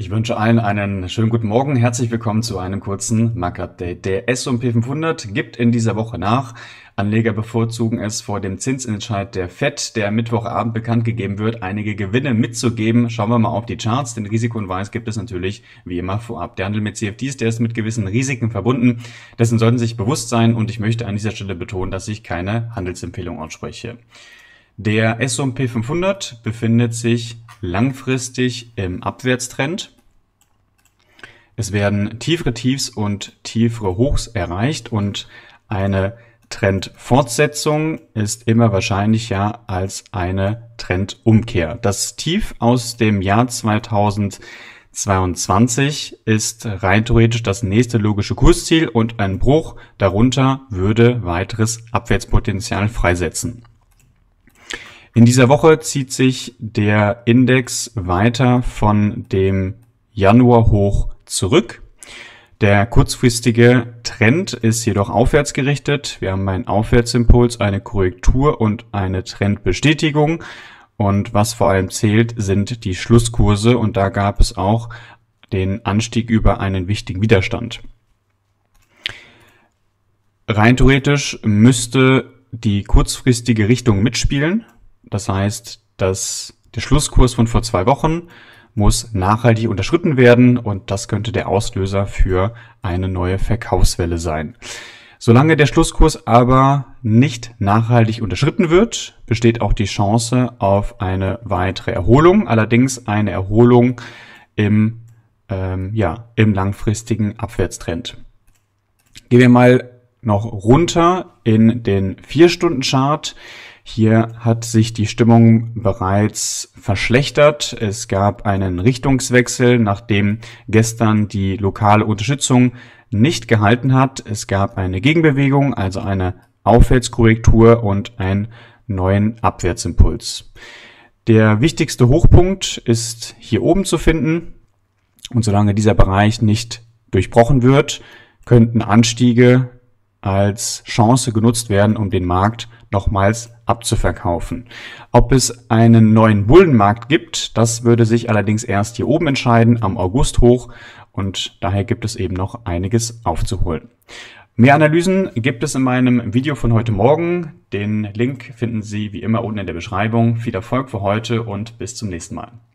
Ich wünsche allen einen schönen guten Morgen. Herzlich willkommen zu einem kurzen Markt-Update. Der S&P 500 gibt in dieser Woche nach. Anleger bevorzugen es vor dem Zinsentscheid der FED, der Mittwochabend bekannt gegeben wird, einige Gewinne mitzugeben. Schauen wir mal auf die Charts. Den Risikohinweis gibt es natürlich wie immer vorab. Der Handel mit CFDs, der ist mit gewissen Risiken verbunden. Dessen sollten Sie sich bewusst sein und ich möchte an dieser Stelle betonen, dass ich keine Handelsempfehlung ausspreche. Der S&P 500 befindet sich langfristig im Abwärtstrend. Es werden tiefere Tiefs und tiefere Hochs erreicht und eine Trendfortsetzung ist immer wahrscheinlicher als eine Trendumkehr. Das Tief aus dem Jahr 2022 ist rein theoretisch das nächste logische Kursziel und ein Bruch darunter würde weiteres Abwärtspotenzial freisetzen. In dieser Woche zieht sich der Index weiter von dem Januar hoch zurück. Der kurzfristige Trend ist jedoch aufwärts gerichtet. Wir haben einen Aufwärtsimpuls, eine Korrektur und eine Trendbestätigung. Und was vor allem zählt, sind die Schlusskurse. Und da gab es auch den Anstieg über einen wichtigen Widerstand. Rein theoretisch müsste die kurzfristige Richtung mitspielen. Das heißt, dass der Schlusskurs von vor zwei Wochen muss nachhaltig unterschritten werden und das könnte der Auslöser für eine neue Verkaufswelle sein. Solange der Schlusskurs aber nicht nachhaltig unterschritten wird, besteht auch die Chance auf eine weitere Erholung, allerdings eine Erholung im, ähm, ja, im langfristigen Abwärtstrend. Gehen wir mal noch runter in den 4-Stunden-Chart. Hier hat sich die Stimmung bereits verschlechtert. Es gab einen Richtungswechsel, nachdem gestern die lokale Unterstützung nicht gehalten hat. Es gab eine Gegenbewegung, also eine Aufwärtskorrektur und einen neuen Abwärtsimpuls. Der wichtigste Hochpunkt ist hier oben zu finden. Und solange dieser Bereich nicht durchbrochen wird, könnten Anstiege als Chance genutzt werden, um den Markt nochmals abzuverkaufen. Ob es einen neuen Bullenmarkt gibt, das würde sich allerdings erst hier oben entscheiden, am August hoch. Und daher gibt es eben noch einiges aufzuholen. Mehr Analysen gibt es in meinem Video von heute Morgen. Den Link finden Sie wie immer unten in der Beschreibung. Viel Erfolg für heute und bis zum nächsten Mal.